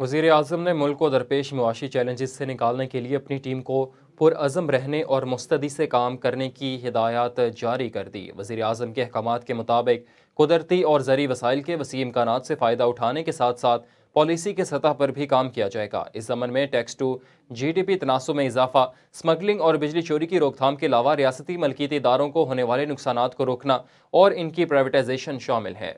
वजीर अजम ने मुल्क को दरपेश मुआशी चैलेंजेस से निकालने के लिए अपनी टीम को पुरज़म रहने और मुस्तदी से काम करने की हिदायत जारी कर दी वजी अजम के अहकाम के मुताबिक कुदरती और ज़रिए वसाइल के वसी इम्कान से फ़ायदा उठाने के साथ साथ पॉलिसी के सतह पर भी काम किया जाएगा इस जमन में tax to G D P तनासब में इजाफा स्मगलिंग और बिजली चोरी की रोकथाम के अलावा रियासती मलकीती इदारों को होने वाले नुकसान को रोकना और इनकी प्राइवेटाइजेशन शामिल है